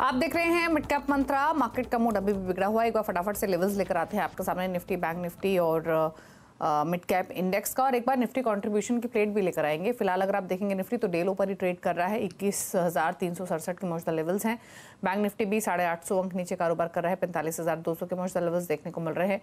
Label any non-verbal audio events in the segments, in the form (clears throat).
आप देख रहे हैं मिड कैप मंत्रा मार्केट का मूड अभी भी बिगड़ा हुआ है एक बार फटाफट से लेवल्स लेकर आते हैं आपके सामने निफ्टी बैंक निफ्टी और मिड कैप इंडेक्स का और एक बार निफ्टी कंट्रीब्यूशन की प्लेट भी लेकर आएंगे फिलहाल अगर आप देखेंगे निफ्टी तो डेल ऊपर ही ट्रेड कर रहा है इक्कीस हज़ार तीन सौ सड़सठ के मौजूदा लेवल्स हैं बैंक निफ्टी भी साढ़े आठ सौ अंक नीचे कारोबार कर रहा है पैंतालीस हज़ार दो सौ के मोस्ट लेवल्स देखने को मिल रहे हैं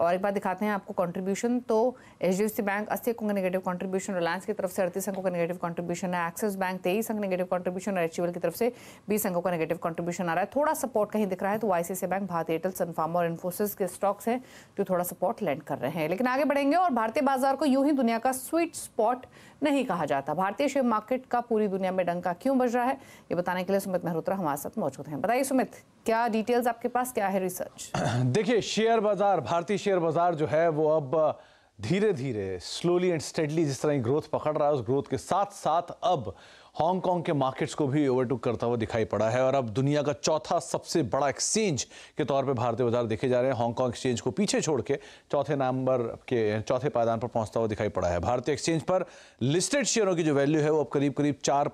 और एक बार दिखाते हैं आपको कॉन्ट्रीब्यूशन तो H D F C bank अस्सी अंकों का नेगेटिव कॉन्ट्रीब्यूशन रिलायंस की तरफ से अड़तीस अंकों का नेगेटिव कॉन्ट्रीब्यूशन है एक्सिस बैंक तेईस अंक नेगेटिव कॉन्ट्रीब्यूशन और एच की तरफ से बीस अंकों का नेगेटिव कॉन्ट्रीब्यूशन आ रहा है थोड़ा सपोर्ट कहीं दिख रहा है तो I bank Bharti Airtel Sun Pharma और इन्फोसिस के स्टॉक्स हैं जो थोड़ा सपोर्ट लैंड कर रहे हैं लेकिन आगे बढ़ेंगे और भारतीय बाजार को यूं ही दुनिया का स्वीट स्पॉट नहीं कहा जाता भारतीय शेयर मार्केट का पूरी दुनिया में डंका क्यों बज रहा है ये बताने के लिए सुमित मेहरोत्रा हमारे साथ मौजूद मौजूद हैं बताइए सुमित क्या डिटेल्स आपके पास क्या है रिसर्च (clears throat) देखिए शेयर बाजार भारतीय शेयर बाजार जो है वो अब धीरे धीरे स्लोली एंड स्टेडली जिस तरह ग्रोथ पकड़ रहा है उस ग्रोथ के साथ साथ अब हांगकांग के मार्केट्स को भी ओवरटूक करता हुआ दिखाई पड़ा है और अब दुनिया का चौथा सबसे बड़ा एक्सचेंज के तौर पर भारतीय बाजार देखे जा रहे हैं हांगकांग एक्सचेंज को पीछे छोड़ के चौथे नंबर के चौथे पायदान पर पहुंचता हुआ दिखाई पड़ा है भारतीय एक्सचेंज पर लिस्टेड शेयरों की जो वैल्यू है वो अब करीब करीब चार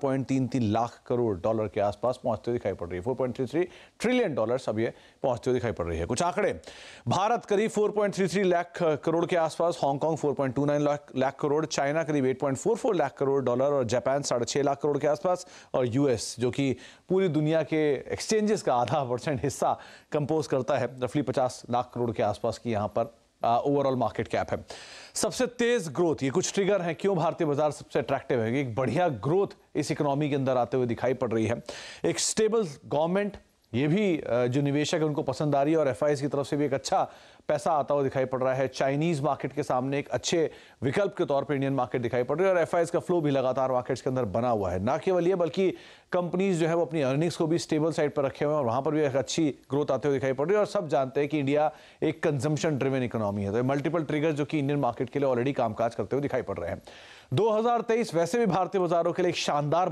लाख करोड़ डॉलर के आसपास पहुंचते दिखाई पड़ रही है फोर ट्रिलियन डॉलर अब ये पहुंचते हुए दिखाई पड़ रही है कुछ आंकड़े भारत करीब फोर लाख करोड़ के आसपास Hong Kong four lakh lakh crore China करीब एट लाख करोड़ डॉलर और जापान साढ़े छह लाख करोड़ के आसपास और यूएस जो कि पूरी दुनिया के एक्सचेंजेस का आधा परसेंट हिस्सा कंपोज करता है रफली पचास लाख करोड़ के आसपास की यहाँ पर ओवरऑल मार्केट कैप है सबसे तेज ग्रोथ ये कुछ ट्रिगर हैं क्यों भारतीय बाजार सबसे अट्रैक्टिव है एक बढ़िया ग्रोथ इस इकोनॉमी के अंदर आते हुए दिखाई पड़ रही है एक स्टेबल गवर्नमेंट ये भी जो निवेशक है उनको पसंद आ रही है और एफ की तरफ से भी एक अच्छा पैसा आता हुआ दिखाई पड़ रहा है चाइनीज मार्केट के सामने एक अच्छे विकल्प के तौर पर इंडियन मार्केट दिखाई पड़ रही है और एफ का फ्लो भी लगातार मार्केट्स के अंदर बना हुआ है ना केवल ये बल्कि कंपनीज जो है वो अपनी अर्निंग्स को भी स्टेबल साइड पर रखे हुए हैं और वहाँ पर भी एक अच्छी ग्रोथ आते हुए दिखाई पड़ रही है और सब जानते हैं कि इंडिया एक कंजम्पन ड्रिवन इकोनॉमी है तो मल्टीपल ट्रिगर जो कि इंडियन मार्केट के लिए ऑलरेडी कामकाज करते हुए दिखाई पड़ रहे हैं 2023 वैसे भी भारतीय बाजारों के लिए एक शानदार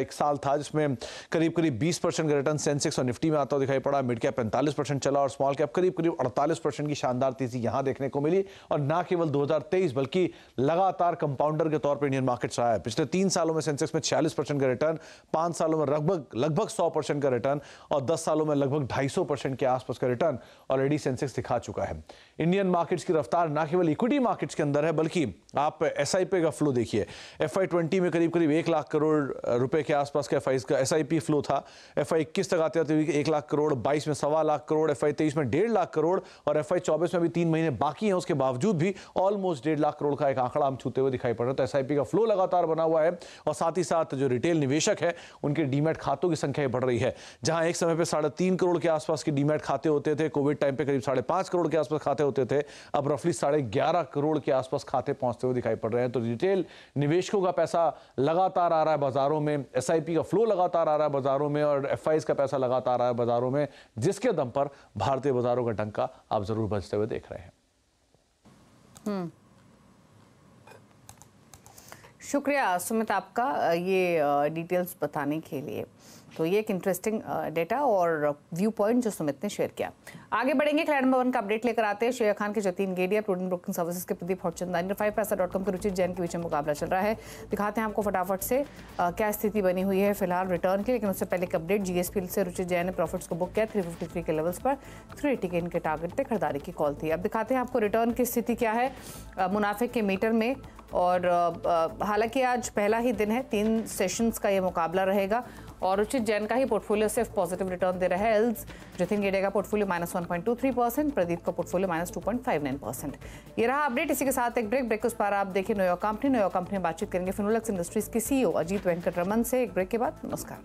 एक साल था जिसमें करीब करीब 20 परसेंट का रिटर्न सेंसेक्स और निफ्टी में आता हुआ दिखाई पड़ा मिड कैप पैंतालीस परसेंट चला और स्मॉल कैप करीब करीब 48 परसेंट की की शानदार तेजी यहां देखने को मिली और ना केवल 2023 बल्कि लगातार कंपाउंडर के तौर पर इंडियन मार्केट रहा है पिछले तीन सालों में सेंसेक्स में छियालीस परसेंट का रिटर्न पांच सालों में लगभग लगभग सौ परसेंट का रिटर्न और दस सालों में लगभग ढाई सौ परसेंट के आसपास का रिटर्न ऑलरेडी सेंसेक्स दिखा चुका है इंडियन मार्केट्स की रफ्तार ना केवल इक्विटी मार्केट्स के अंदर है बल्कि आप एस का फ्लो देखिए एफ आई में करीब करीब एक लाख करोड़ रुपए के आसपास का एफ का एस फ्लो था एफ आई इक्कीस तक आते आते एक लाख करोड़ बाईस में सवा लाख करोड़ एफ आई तेईस में डेढ़ लाख करोड़ और एफ 2024 में अभी तीन महीने बाकी हैं उसके बावजूद भी ऑलमोस्ट डेढ़ लाख करोड़ का एक आंकड़ा हम छूते हुए दिखाई पड़ रहा है तो एसआईपी का फ्लो लगातार बना हुआ है और साथ ही साथ जो रिटेल निवेशक है उनके डीमेट खातों की संख्या बढ़ रही है जहां एक समय पर साढ़े तीन करोड़ के आसपास के डीमेट खाते होते थे कोविड टाइम पर करीब साढ़े पांच करोड़ के आसपास खाते होते थे अब रफली साढ़े ग्यारह करोड़ के आसपास खाते पहुंचते हुए दिखाई पड़ रहे हैं तो रिटेल निवेशकों का पैसा लगातार आ रहा है बाजारों में एस का फ्लो लगातार आ रहा है बाजारों में और एफ का पैसा लगातार आ रहा है बाजारों में जिसके दम पर भारतीय बाजारों का डंका आप जरूर उलझते हुए देख रहे हैं हम्म। शुक्रिया सुमित आपका ये डिटेल्स बताने के लिए तो ये एक इंटरेस्टिंग डेटा uh, और व्यू uh, पॉइंट जो सुमित ने शेयर किया आगे बढ़ेंगे क्लैडम भवन का अपडेट लेकर आते हैं शेयर खान के Jatin Gedia prudent broking services के Pradeep Hotchand under five paisa dot com के रुचित जैन के बीच में मुकाबला चल रहा है दिखाते हैं आपको फटाफट से आ, uh, क्या स्थिति बनी हुई है फिलहाल रिटर्न की लेकिन उससे पहले एक अपडेट जीएसपी से रुचित जैन ने प्रॉफिट्स को बुक किया थ्री के लेवल्स पर थ्री एटी के इनके टारगेट पर खरीदारी की कॉल थी अब दिखाते हैं आपको रिटर्न की स्थिति क्या है मुनाफे के मीटर में और हालांकि आज पहला ही दिन है तीन सेशंस का ये मुकाबला रहेगा और उचित जैन का ही पोर्टफोलियो सिर्फ पॉजिटिव रिटर्न दे रहा है एल्स जितिन गेडे का portfolio minus one point two three percent Pradeep का portfolio minus two point five nine percent ये रहा अपडेट इसी के साथ एक ब्रेक ब्रेक उस पर आप देखिए न्यूयॉर्क कंपनी न्यूयॉर्क कंपनी में बातचीत करेंगे फिनोलक्स इंडस्ट्रीज के सीईओ अजीत वेंकट रमन से एक ब्रेक के बाद नमस्कार